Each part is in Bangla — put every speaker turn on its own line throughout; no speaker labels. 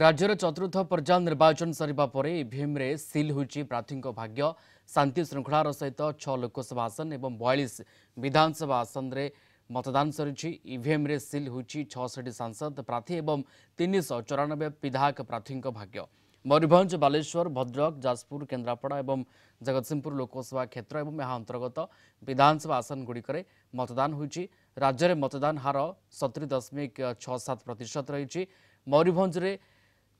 ରାଜ୍ୟରେ ଚତୁର୍ଥ ପର୍ଯ୍ୟାୟ ନିର୍ବାଚନ ସରିବା ପରେ ଇଭିଏମ୍ରେ ସିଲ୍ ହୋଇଛି ପ୍ରାର୍ଥୀଙ୍କ ଭାଗ୍ୟ ଶାନ୍ତି ଶୃଙ୍ଖଳାର ସହିତ ଛଅ ଲୋକସଭା ଆସନ ଏବଂ ବୟାଳିଶ ବିଧାନସଭା ଆସନରେ ମତଦାନ ସରିଛି ଇଭିଏମ୍ରେ ସିଲ୍ ହୋଇଛି ଛଅଷଠି ସାଂସଦ ପ୍ରାର୍ଥୀ ଏବଂ ତିନିଶହ ଚଉରାନବେ ବିଧାୟକ ପ୍ରାର୍ଥୀଙ୍କ ଭାଗ୍ୟ ମୟୂରଭଞ୍ଜ ବାଲେଶ୍ୱର ଭଦ୍ରକ ଯାଜପୁର କେନ୍ଦ୍ରାପଡ଼ା ଏବଂ ଜଗତସିଂହପୁର ଲୋକସଭା କ୍ଷେତ୍ର ଏବଂ ଏହା ଅନ୍ତର୍ଗତ ବିଧାନସଭା ଆସନଗୁଡ଼ିକରେ ମତଦାନ ହୋଇଛି ରାଜ୍ୟରେ ମତଦାନ ହାର ସତୁରି ଦଶମିକ ଛଅ ସାତ ପ୍ରତିଶତ ରହିଛି ମୟୂରଭଞ୍ଜରେ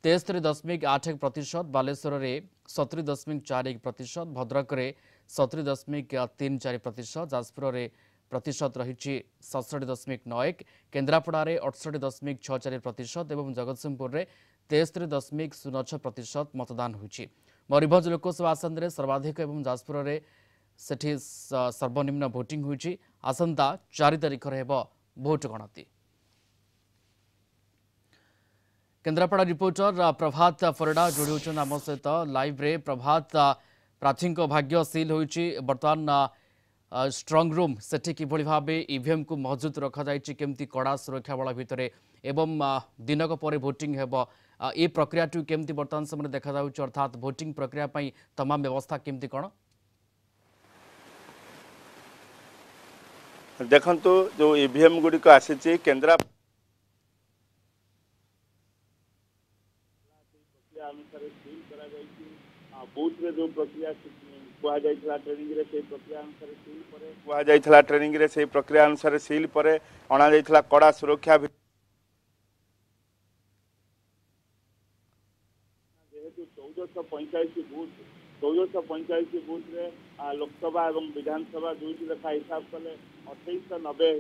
তেস্তরি দশমিক আট এক প্রত বালেশ্বরের সতুরি দশমিক চার এক প্রত ভদ্রকরে সতুরি দশমিক তিন চারি প্রত যাজপুরের প্রতিশত রয়েছে সতষঠি দশমিক নয় এক কেন্দ্রাপড়ার অঠষঠি দশমিক ছ চারি প্রত এবং জগৎসিংহপুরের তেস্তরি দশমিক শূন্য ছ প্রত মতদান হয়েছে ময়ূরভঞ্জ লোকসভা আসনের সর্বাধিক এবং যাজপুরের সেটি সর্বনিম্ন ভোটিং হয়েছে আসন্তা চারি তারিখর হব ভোট গণতি କେନ୍ଦ୍ରାପଡ଼ା ରିପୋର୍ଟର ପ୍ରଭାତ ପରିଡ଼ା ଯୋଡ଼ି ହେଉଛନ୍ତି ଆମ ସହିତ ଲାଇଭ୍ରେ ପ୍ରଭାତ ପ୍ରାର୍ଥୀଙ୍କ ଭାଗ୍ୟ ସିଲ୍ ହୋଇଛି ବର୍ତ୍ତମାନ ଷ୍ଟ୍ରଙ୍ଗ ରୁମ୍ ସେଠି କିଭଳି ଭାବେ ଇଭିଏମ୍କୁ ମହଜୁଦ ରଖାଯାଇଛି କେମିତି କଡ଼ା ସୁରକ୍ଷା ବଳ ଭିତରେ ଏବଂ ଦିନକ ପରେ ଭୋଟିଂ ହେବ ଏ ପ୍ରକ୍ରିୟାଟି କେମିତି ବର୍ତ୍ତମାନ ସମୟରେ ଦେଖାଯାଉଛି ଅର୍ଥାତ୍ ଭୋଟିଂ ପ୍ରକ୍ରିୟା ପାଇଁ ତମାମ ବ୍ୟବସ୍ଥା କେମିତି କ'ଣ
ଦେଖନ୍ତୁ ଯେଉଁ ଇଭିଏମ୍ ଗୁଡ଼ିକ ଆସିଛି କେନ୍ଦ୍ରାପଡ଼ା प्रक्रिया ट्रेनिंग प्रक्रिया अनुसार सिल पर अणा कड़ा सुरक्षा
जेहेतु पैंतालीस बुथ चौदहश पैंतालीस बुथ लोकसभा विधानसभा दुईट लेखा हिसाब कले अठाईस नबे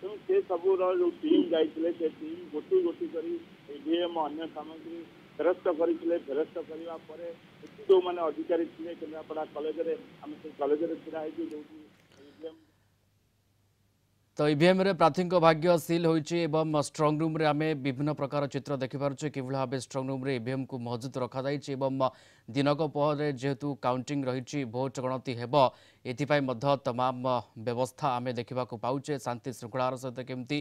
तेणु से सबूर जो टीम जाइए से टीम गोटी गोटी करी एम अन्य सामग्री ফেরস্ত କରିଥିଲେ ফেরস্ত করা পরে যে অধিকারী ଥିଲେ কেন্দ্রাপড়া କଲେଜରେ আমি সেই କଲେଜରେ ছিড়া হয়েছি ଯେଉଁଠି
তো ইভিএমরে প্রার্থীক ভাগ্য সিল হয়েছে এবং স্ট্রং রুম্রে আমি বিভিন্ন প্রকার চিত্র দেখিপারছু কিভাবে ভাবে স্ট্রং রুম্রে ইভিএম কু মজুদ রখা রখাযাই এবং দিনক পরে যেহেতু কাউন্টিং রয়েছে ভোট গণতি হব এপাই তমাম ব্যবস্থা আমি দেখা পাচ্ছে শান্তি শৃঙ্খলার সহ কমিটি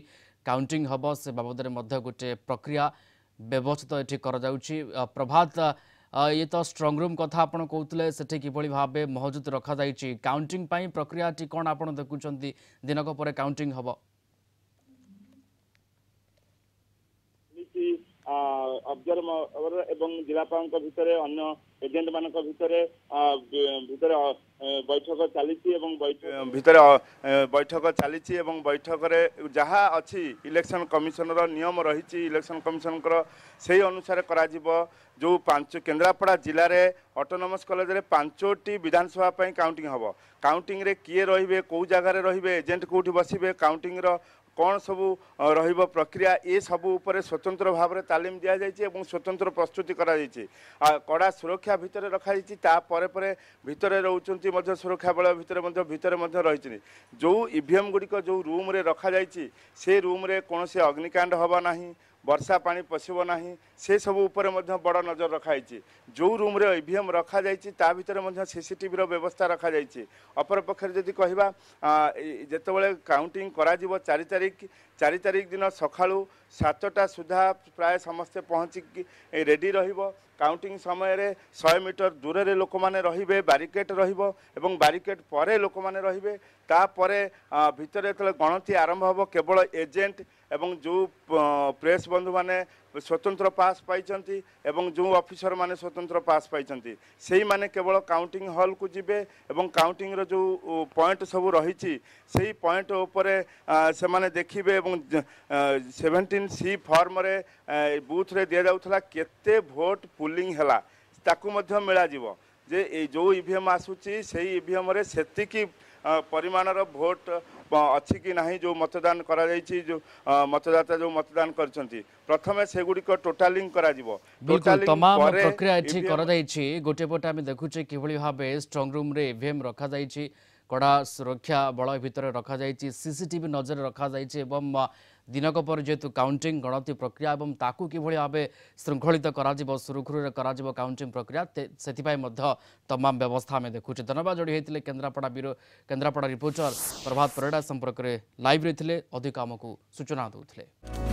কাউন্টিং হব সে বাবদে গোটে প্রক্রিয়া ବ୍ୟବସ୍ଥିତ ଏଠି କରାଯାଉଛି ପ୍ରଭାତ ଇଏ ତ ଷ୍ଟ୍ରଙ୍ଗରୁମ୍ କଥା ଆପଣ କହୁଥିଲେ ସେଠି କିଭଳି ଭାବେ ମହଜୁଦ ରଖାଯାଇଛି କାଉଣ୍ଟିଂ ପାଇଁ ପ୍ରକ୍ରିୟାଟି କ'ଣ ଆପଣ ଦେଖୁଛନ୍ତି ଦିନକ ପରେ କାଉଣ୍ଟିଂ ହେବ
ଅବଜର୍ଭର ଏବଂ ଜିଲ୍ଲାପାଳଙ୍କ ଭିତରେ ଅନ୍ୟ ଏଜେଣ୍ଟ ମାନଙ୍କ ଭିତରେ
ଭିତରେ ବୈଠକ ଚାଲିଛି ଏବଂ ଭିତରେ ବୈଠକ ଚାଲିଛି ଏବଂ ବୈଠକରେ ଯାହା ଅଛି ଇଲେକ୍ସନ କମିଶନର ନିୟମ ରହିଛି ଇଲେକ୍ସନ କମିଶନଙ୍କର ସେହି ଅନୁସାରେ କରାଯିବ ଯେଉଁ ପାଞ୍ଚ କେନ୍ଦ୍ରାପଡ଼ା ଜିଲ୍ଲାରେ ଅଟୋନମସ୍ କଲେଜରେ ପାଞ୍ଚଟି ବିଧାନସଭା ପାଇଁ କାଉଣ୍ଟିଂ ହେବ କାଉଣ୍ଟିଂରେ କିଏ ରହିବେ କେଉଁ ଜାଗାରେ ରହିବେ ଏଜେଣ୍ଟ କେଉଁଠି ବସିବେ କାଉଣ୍ଟିଂର କ'ଣ ସବୁ ରହିବ ପ୍ରକ୍ରିୟା ଏସବୁ ଉପରେ ସ୍ୱତନ୍ତ୍ର ଭାବରେ ତାଲିମ ଦିଆଯାଇଛି ଏବଂ ସ୍ୱତନ୍ତ୍ର ପ୍ରସ୍ତୁତି କରାଯାଇଛି କଡ଼ା ସୁରକ୍ଷା ଭିତରେ ରଖାଯାଇଛି ତା ପରେ ପରେ ଭିତରେ ରହୁଛନ୍ତି ମଧ୍ୟ ସୁରକ୍ଷା ବଳ ଭିତରେ ମଧ୍ୟ ଭିତରେ ମଧ୍ୟ ରହିଛନ୍ତି ଯେଉଁ ଇଭିଏମ୍ ଗୁଡ଼ିକ ଯେଉଁ ରୁମ୍ରେ ରଖାଯାଇଛି ସେ ରୁମ୍ରେ କୌଣସି ଅଗ୍ନିକାଣ୍ଡ ହେବ ନାହିଁ বর্ষা পাঁচ পশিব না সেসব উপরে বড় নজর রখাইছে যে রুম্রে ইভিএম রখাযাই তা ভিতরে সিসিটিভির ব্যবস্থা রখাযাই অপরপক্ষে যদি কহা যেতবে কাউন্টিং করা চারি তারিখ চারি তারিখ দিন সকালু সাতটা সুদ্ধা প্রায় সমস্তে পৌঁছিকি রেডি রহব কাউন্টিং সময়ের শহে মিটর দূরের লোক মানে রহবে ব্যারিকেড রহব এবং ব্যারিকেড পরে লোক মানে রহবে ତାପରେ ଭିତରେ ଯେତେବେଳେ ଗଣତି ଆରମ୍ଭ ହେବ କେବଳ ଏଜେଣ୍ଟ ଏବଂ ଯେଉଁ ପ୍ରେସ୍ ବନ୍ଧୁମାନେ ସ୍ୱତନ୍ତ୍ର ପାସ୍ ପାଇଛନ୍ତି ଏବଂ ଯେଉଁ ଅଫିସରମାନେ ସ୍ୱତନ୍ତ୍ର ପାସ୍ ପାଇଛନ୍ତି ସେଇମାନେ କେବଳ କାଉଣ୍ଟିଂ ହଲ୍କୁ ଯିବେ ଏବଂ କାଉଣ୍ଟିଂର ଯେଉଁ ପଏଣ୍ଟ ସବୁ ରହିଛି ସେଇ ପଏଣ୍ଟ ଉପରେ ସେମାନେ ଦେଖିବେ ଏବଂ ସେଭେଣ୍ଟିନ୍ ସି ଫର୍ମରେ ବୁଥ୍ରେ ଦିଆଯାଉଥିଲା କେତେ ଭୋଟ୍ ପୁଲିଂ ହେଲା ତାକୁ ମଧ୍ୟ ମିଳାଯିବ ଯେ ଏଇ ଯେଉଁ ଇଭିଏମ୍ ଆସୁଛି ସେଇ ଇଭିଏମ୍ରେ ସେତିକି ପରିମାଣର ଭୋଟ ଅଛି କି ନାହିଁ ଯେଉଁ ମତଦାନ କରାଯାଇଛି ଯେଉଁ ମତଦାତା ଯେଉଁ ମତଦାନ କରିଛନ୍ତି ପ୍ରଥମେ ସେଗୁଡ଼ିକ ଟୋଟାଲିଂ କରାଯିବ ତମାମ ପ୍ରକ୍ରିୟା ଏଠି
କରାଯାଇଛି ଗୋଟିଏ ପଟେ ଆମେ ଦେଖୁଛେ କିଭଳି ଭାବେ ଷ୍ଟ୍ରଙ୍ଗ ରୁମ୍ରେ ଇଭିଏମ୍ ରଖାଯାଇଛି କଡ଼ା ସୁରକ୍ଷା ବଳ ଭିତରେ ରଖାଯାଇଛି ସିସିଟିଭି ନଜରରେ ରଖାଯାଇଛି ଏବଂ ଦିନକ ପରେ ଯେହେତୁ କାଉଣ୍ଟିଂ ଗଣତି ପ୍ରକ୍ରିୟା ଏବଂ ତାକୁ କିଭଳି ଭାବେ ଶୃଙ୍ଖଳିତ କରାଯିବ ସୁରୁଖୁରୁରେ କରାଯିବ କାଉଣ୍ଟିଂ ପ୍ରକ୍ରିୟା ସେଥିପାଇଁ ମଧ୍ୟ ତମାମ ବ୍ୟବସ୍ଥା ଆମେ ଦେଖୁଛେ ଧନ୍ୟବାଦ ଯୋଡ଼ି ହୋଇଥିଲେ କେନ୍ଦ୍ରାପଡ଼ା ବ୍ୟୁରୋ କେନ୍ଦ୍ରାପଡ଼ା ରିପୋର୍ଟର ପ୍ରଭାତ ପରିଡ଼ା ସମ୍ପର୍କରେ ଲାଇଭ୍ରେ ଥିଲେ ଅଧିକ ଆମକୁ ସୂଚନା ଦେଉଥିଲେ